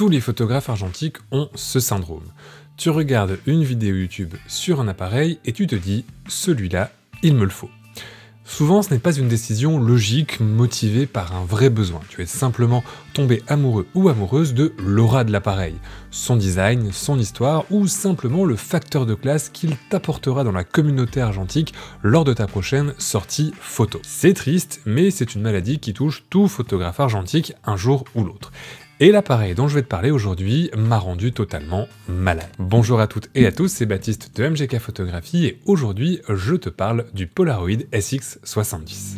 Tous les photographes argentiques ont ce syndrome. Tu regardes une vidéo YouTube sur un appareil et tu te dis celui-là, il me le faut. Souvent, ce n'est pas une décision logique motivée par un vrai besoin. Tu es simplement tombé amoureux ou amoureuse de l'aura de l'appareil, son design, son histoire ou simplement le facteur de classe qu'il t'apportera dans la communauté argentique lors de ta prochaine sortie photo. C'est triste, mais c'est une maladie qui touche tout photographe argentique un jour ou l'autre. Et l'appareil dont je vais te parler aujourd'hui m'a rendu totalement malade. Bonjour à toutes et à tous, c'est Baptiste de MGK Photographie et aujourd'hui je te parle du Polaroid SX70.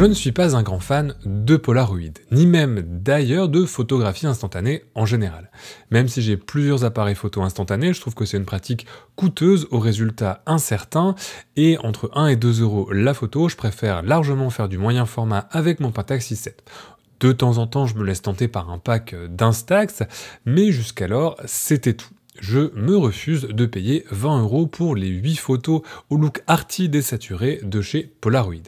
Je ne suis pas un grand fan de Polaroid, ni même d'ailleurs de photographie instantanée en général. Même si j'ai plusieurs appareils photo instantanés, je trouve que c'est une pratique coûteuse aux résultats incertains, et entre 1 et 2 euros la photo, je préfère largement faire du moyen format avec mon Pentax i7. De temps en temps, je me laisse tenter par un pack d'Instax, mais jusqu'alors, c'était tout je me refuse de payer 20 euros pour les 8 photos au look arty désaturé de chez Polaroid.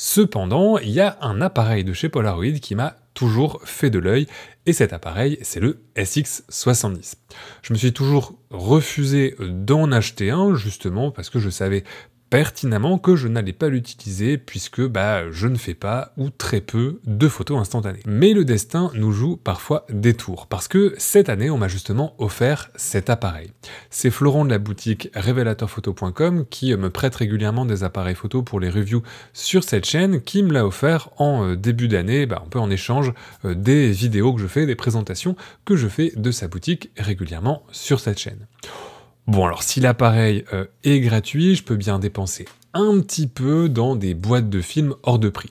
Cependant, il y a un appareil de chez Polaroid qui m'a toujours fait de l'œil, et cet appareil, c'est le SX70. Je me suis toujours refusé d'en acheter un, justement parce que je savais pertinemment que je n'allais pas l'utiliser puisque bah, je ne fais pas ou très peu de photos instantanées. Mais le destin nous joue parfois des tours parce que cette année on m'a justement offert cet appareil. C'est Florent de la boutique révélateurphoto.com qui me prête régulièrement des appareils photo pour les reviews sur cette chaîne qui me l'a offert en euh, début d'année, un bah, peu en échange euh, des vidéos que je fais, des présentations que je fais de sa boutique régulièrement sur cette chaîne. Bon, alors si l'appareil euh, est gratuit, je peux bien dépenser un petit peu dans des boîtes de films hors de prix.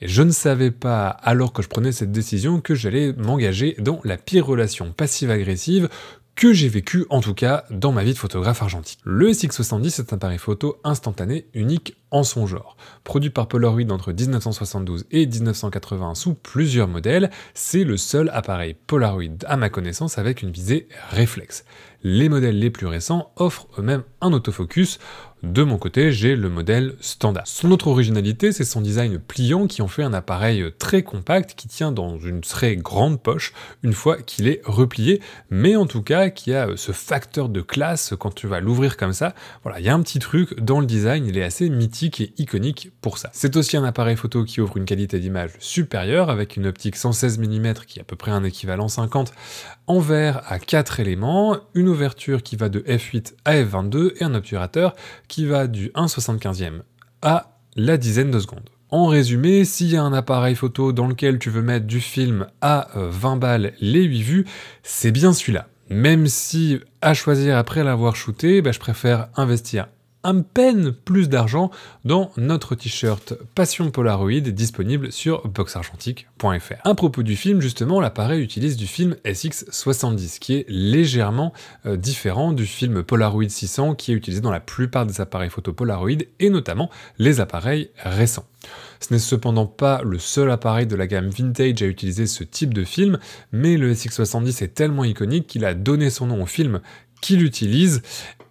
je ne savais pas, alors que je prenais cette décision, que j'allais m'engager dans la pire relation passive-agressive que j'ai vécue, en tout cas, dans ma vie de photographe argentique. Le SX70 est un appareil photo instantané unique en son genre. Produit par Polaroid entre 1972 et 1980 sous plusieurs modèles, c'est le seul appareil Polaroid à ma connaissance avec une visée réflexe les modèles les plus récents offrent eux-mêmes un autofocus. De mon côté, j'ai le modèle standard. Son autre originalité, c'est son design pliant qui en fait un appareil très compact qui tient dans une très grande poche une fois qu'il est replié, mais en tout cas qui a euh, ce facteur de classe quand tu vas l'ouvrir comme ça. Voilà, il y a un petit truc dans le design, il est assez mythique et iconique pour ça. C'est aussi un appareil photo qui offre une qualité d'image supérieure avec une optique 116 mm qui est à peu près un équivalent 50 en verre à 4 éléments, une ouverture qui va de F8 à F22 et un obturateur qui va du 1,75e à la dizaine de secondes. En résumé, s'il y a un appareil photo dans lequel tu veux mettre du film à 20 euh, balles les 8 vues, c'est bien celui-là. Même si à choisir après l'avoir shooté, ben, je préfère investir un peine plus d'argent dans notre t-shirt Passion Polaroid disponible sur boxargentique.fr. à propos du film, justement, l'appareil utilise du film SX70 qui est légèrement euh, différent du film Polaroid 600 qui est utilisé dans la plupart des appareils photo Polaroid et notamment les appareils récents. Ce n'est cependant pas le seul appareil de la gamme vintage à utiliser ce type de film, mais le SX70 est tellement iconique qu'il a donné son nom au film qu'il utilise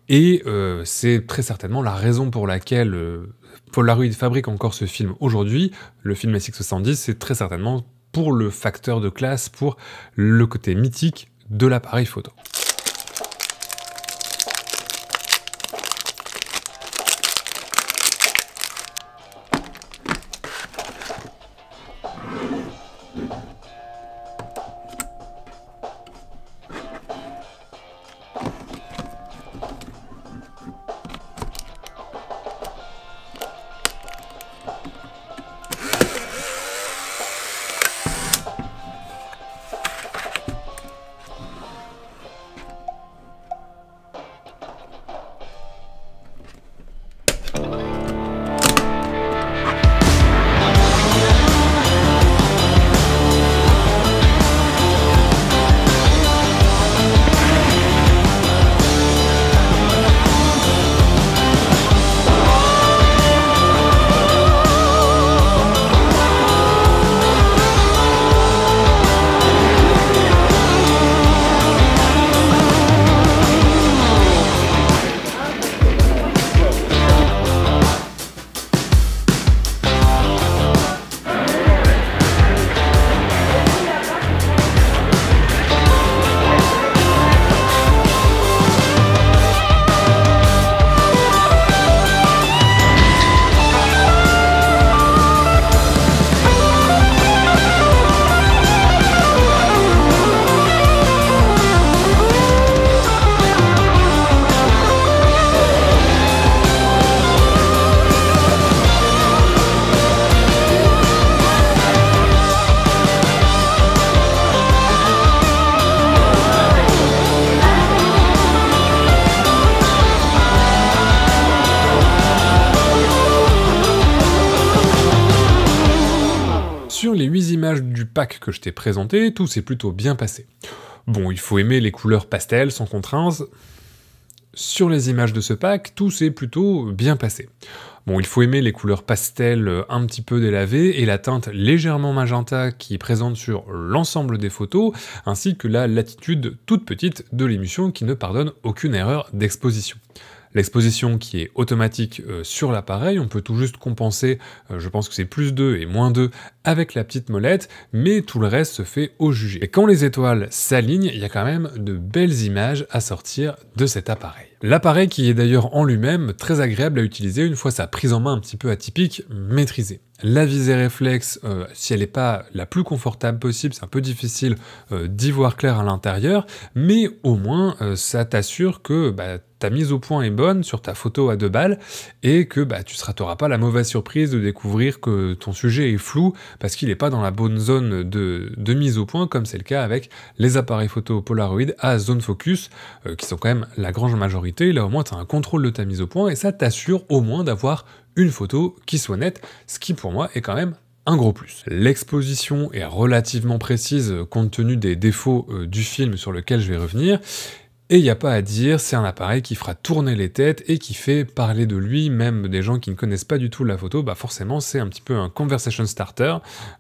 et euh, c'est très certainement la raison pour laquelle euh, Polaroid fabrique encore ce film aujourd'hui. Le film SX70, c'est très certainement pour le facteur de classe, pour le côté mythique de l'appareil photo. pack que je t'ai présenté, tout s'est plutôt bien passé. Bon, il faut aimer les couleurs pastel sans contraintes. Sur les images de ce pack, tout s'est plutôt bien passé. Bon, il faut aimer les couleurs pastel euh, un petit peu délavées et la teinte légèrement magenta qui est présente sur l'ensemble des photos, ainsi que la latitude toute petite de l'émission qui ne pardonne aucune erreur d'exposition l'exposition qui est automatique euh, sur l'appareil. On peut tout juste compenser, euh, je pense que c'est plus 2 et moins 2 avec la petite molette, mais tout le reste se fait au jugé. Et quand les étoiles s'alignent, il y a quand même de belles images à sortir de cet appareil. L'appareil qui est d'ailleurs en lui-même très agréable à utiliser une fois sa prise en main un petit peu atypique maîtrisée la visée réflexe, euh, si elle n'est pas la plus confortable possible, c'est un peu difficile euh, d'y voir clair à l'intérieur, mais au moins euh, ça t'assure que bah, ta mise au point est bonne sur ta photo à deux balles et que bah, tu n'auras pas la mauvaise surprise de découvrir que ton sujet est flou parce qu'il n'est pas dans la bonne zone de, mise au point, comme c'est le cas avec les appareils photo Polaroid à zone focus, qui sont quand même la grande majorité. Là au moins tu as un contrôle de ta mise au point et ça t'assure au moins d'avoir une photo qui soit nette, ce qui pour moi est quand même un gros plus. L'exposition est relativement précise euh, compte tenu des défauts euh, du film sur lequel je vais revenir, et il n'y a pas à dire, c'est un appareil qui fera tourner les têtes et qui fait parler de lui, même des gens qui ne connaissent pas du tout la photo, bah forcément c'est un petit peu un conversation starter.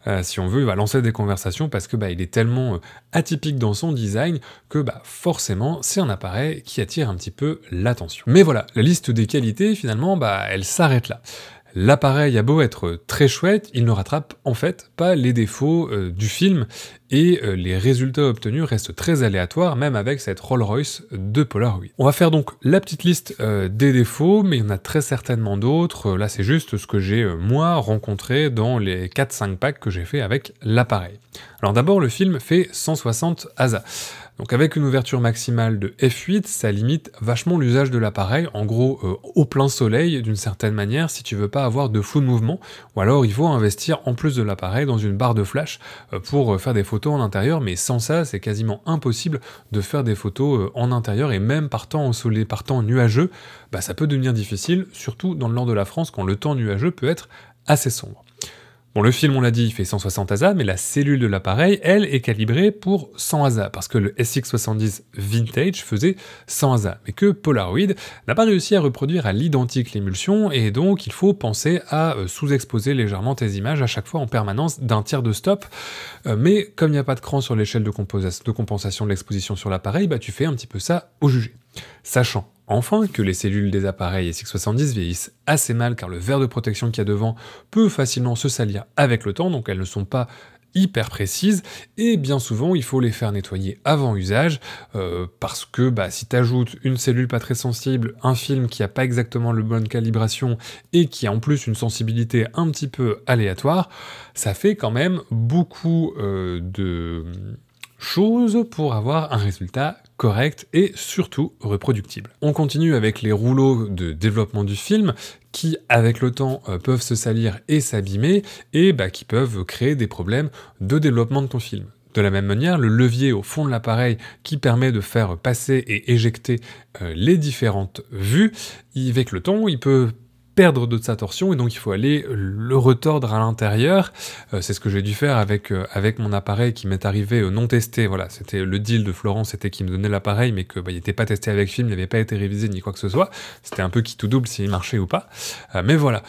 Euh, si on veut, il va lancer des conversations parce que bah, il est tellement euh, atypique dans son design que bah, forcément c'est un appareil qui attire un petit peu l'attention. Mais voilà, la liste des qualités finalement, bah, elle s'arrête là. L'appareil a beau être très chouette, il ne rattrape en fait pas les défauts euh, du film et euh, les résultats obtenus restent très aléatoires même avec cette Rolls-Royce de Polaroid. On va faire donc la petite liste euh, des défauts mais il y en a très certainement d'autres. Là c'est juste ce que j'ai moi rencontré dans les 4-5 packs que j'ai fait avec l'appareil. Alors d'abord le film fait 160 ASA. Donc avec une ouverture maximale de f8, ça limite vachement l'usage de l'appareil, en gros euh, au plein soleil d'une certaine manière si tu veux pas avoir de flou de mouvement, ou alors il faut investir en plus de l'appareil dans une barre de flash euh, pour euh, faire des photos en intérieur, mais sans ça c'est quasiment impossible de faire des photos en intérieur et même par temps ensoleillé, par nuageux, bah, ça peut devenir difficile, surtout dans le nord de la France quand le temps nuageux peut être assez sombre. Bon, le film, on l'a dit, il fait 160 ASA, mais la cellule de l'appareil, elle, est calibrée pour 100 ASA, parce que le SX70 Vintage faisait 100 ASA, mais que Polaroid n'a pas réussi à reproduire à l'identique l'émulsion, et donc il faut penser à euh, sous-exposer légèrement tes images à chaque fois en permanence d'un tiers de stop, euh, mais comme il n'y a pas de cran sur l'échelle de, de compensation de l'exposition sur l'appareil, bah tu fais un petit peu ça au jugé. Sachant Enfin, que les cellules des appareils SX70 vieillissent assez mal car le verre de protection qu'il y a devant peut facilement se salir avec le temps, donc elles ne sont pas hyper précises et bien souvent il faut les faire nettoyer avant usage euh, parce que bah, si tu ajoutes une cellule pas très sensible, un film qui n'a pas exactement le bonne calibration et qui a en plus une sensibilité un petit peu aléatoire, ça fait quand même beaucoup euh, de choses pour avoir un résultat correcte et surtout reproductible. On continue avec les rouleaux de développement du film qui, avec le temps, euh, peuvent se salir et s'abîmer, et bah, qui peuvent créer des problèmes de développement de ton film. De la même manière, le levier au fond de l'appareil qui permet de faire passer et éjecter euh, les différentes vues, avec le temps, il peut perdre de sa torsion et donc il faut aller le retordre à l'intérieur. Euh, c'est ce que j'ai dû faire avec, euh, avec mon appareil qui m'est arrivé euh, non testé. Voilà, c'était le deal de florence c'était qu'il me donnait l'appareil mais que bah, il n'était pas testé avec film, il n'avait pas été révisé ni quoi que ce soit. C'était un peu qui tout double s'il marchait ou pas. mais voilà.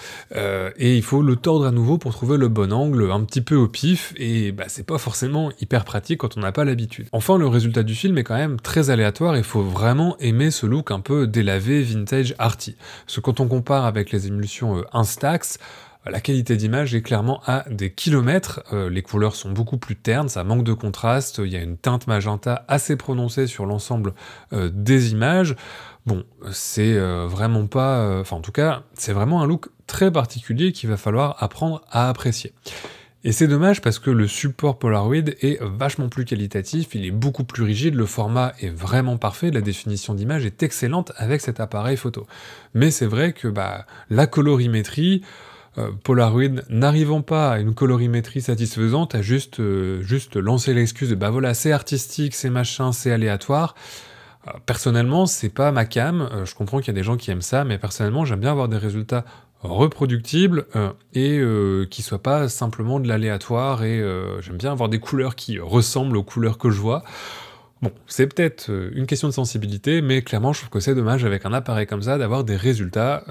et il faut le tordre à nouveau pour trouver le bon angle, un petit peu au pif, et bah, c'est pas forcément hyper pratique quand on n'a pas l'habitude. Enfin, le résultat du film est quand même très aléatoire, il faut vraiment aimer ce look un peu délavé, vintage, arty. ce quand on compare avec les les émulsions euh, Instax, euh, la qualité d'image est clairement à des kilomètres, euh, les couleurs sont beaucoup plus ternes, ça manque de contraste, il y a une teinte magenta assez prononcée sur l'ensemble des images. Bon, c'est vraiment pas... Enfin en tout cas, c'est vraiment un look très particulier qu'il va falloir apprendre à apprécier. Et c'est dommage parce que le support Polaroid est vachement plus qualitatif, il est beaucoup plus rigide, le format est vraiment parfait, la définition d'image est excellente avec cet appareil photo. Mais c'est vrai que bah, la colorimétrie, euh, Polaroid n'arrivant pas à une colorimétrie satisfaisante, à juste, euh, lancer juste l'excuse de bah voilà, c'est artistique, c'est machin, c'est aléatoire. Euh, personnellement, c'est pas ma cam, je comprends qu'il y a des gens qui aiment ça, mais personnellement, j'aime bien avoir des résultats reproductible euh, et euh, qui soit pas simplement de l'aléatoire et euh, j'aime bien avoir des couleurs qui ressemblent aux couleurs que je vois. Bon, c'est peut-être une question de sensibilité, mais clairement, je trouve que c'est dommage avec un appareil comme ça d'avoir des résultats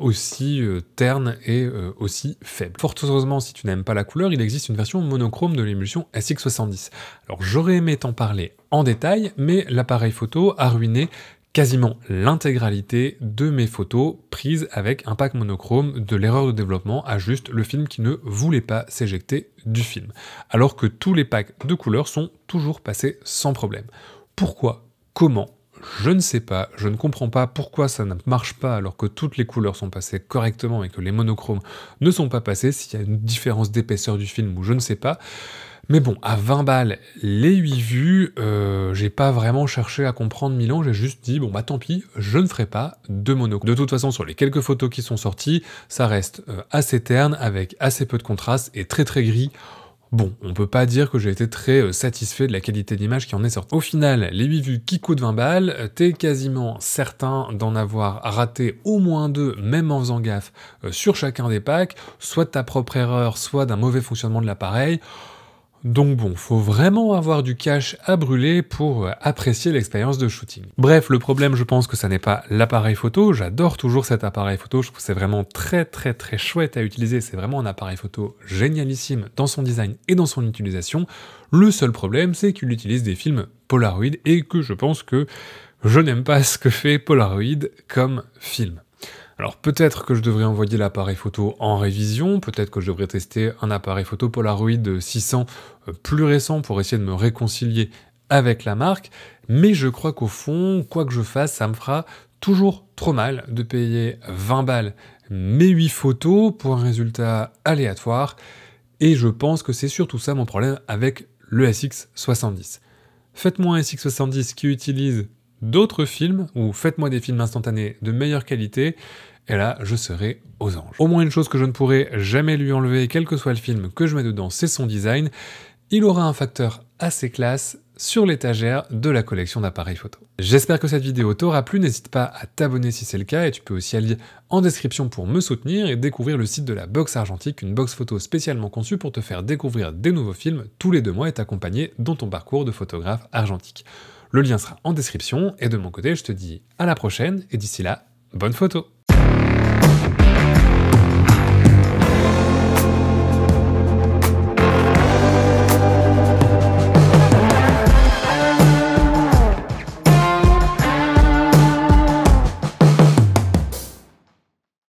aussi ternes et aussi faibles. Fort heureusement, si tu n'aimes pas la couleur, il existe une version monochrome de l'émulsion SX70. Alors, j'aurais aimé t'en parler en détail, mais l'appareil photo a ruiné quasiment l'intégralité de mes photos prises avec un pack monochrome de l'erreur de développement à juste le film qui ne voulait pas s'éjecter du film, alors que tous les packs de couleurs sont toujours passés sans problème. Pourquoi Comment je ne sais pas, je ne comprends pas pourquoi ça ne marche pas alors que toutes les couleurs sont passées correctement et que les monochromes ne sont pas passés, s'il y a une différence d'épaisseur du film ou je ne sais pas. Mais bon, à 20 balles, les 8 vues, euh, j'ai pas vraiment cherché à comprendre Milan, j'ai juste dit, bon bah tant pis, je ne ferai pas de mono. De toute façon, sur les quelques photos qui sont sorties, ça reste euh, assez terne, avec assez peu de contraste et très très gris. Bon, on peut pas dire que j'ai été très euh, satisfait de la qualité d'image qui en est sortie. Au final, les 8 vues qui coûtent 20 balles, t'es quasiment certain d'en avoir raté au moins deux, même en faisant gaffe, sur chacun des packs, soit de ta propre erreur, soit d'un mauvais fonctionnement de l'appareil. Donc bon, faut vraiment avoir du cash à brûler pour euh, apprécier l'expérience de shooting. Bref, le problème, je pense que ça n'est pas l'appareil photo. J'adore toujours cet appareil photo. Je trouve c'est vraiment très très très chouette à utiliser. C'est vraiment un appareil photo génialissime dans son design et dans son utilisation. Le seul problème, c'est qu'il utilise des films Polaroid et que je pense que je n'aime pas ce que fait Polaroid comme film. Alors peut-être que je devrais envoyer l'appareil photo en révision, peut-être que je devrais tester un appareil photo Polaroid 600 euh, plus récent pour essayer de me réconcilier avec la marque, mais je crois qu'au fond, quoi que je fasse, ça me fera toujours trop mal de payer 20 balles mes 8 photos pour un résultat aléatoire, et je pense que c'est surtout ça mon problème avec le SX70. Faites-moi un SX70 qui utilise d'autres films, ou faites-moi des films instantanés de meilleure qualité, et là, je serai aux anges. Au moins une chose que je ne pourrai jamais lui enlever, quel que soit le film que je mets dedans, c'est son design. Il aura un facteur assez classe sur l'étagère de la collection d'appareils photo. J'espère que cette vidéo t'aura plu, n'hésite pas à t'abonner si c'est le cas, et tu peux aussi aller en description pour me soutenir et découvrir le site de la Box Argentique, une box photo spécialement conçue pour te faire découvrir des nouveaux films tous les deux mois et t'accompagner dans ton parcours de photographe argentique. Le lien sera en description et de mon côté, je te dis à la prochaine et d'ici là, bonne photo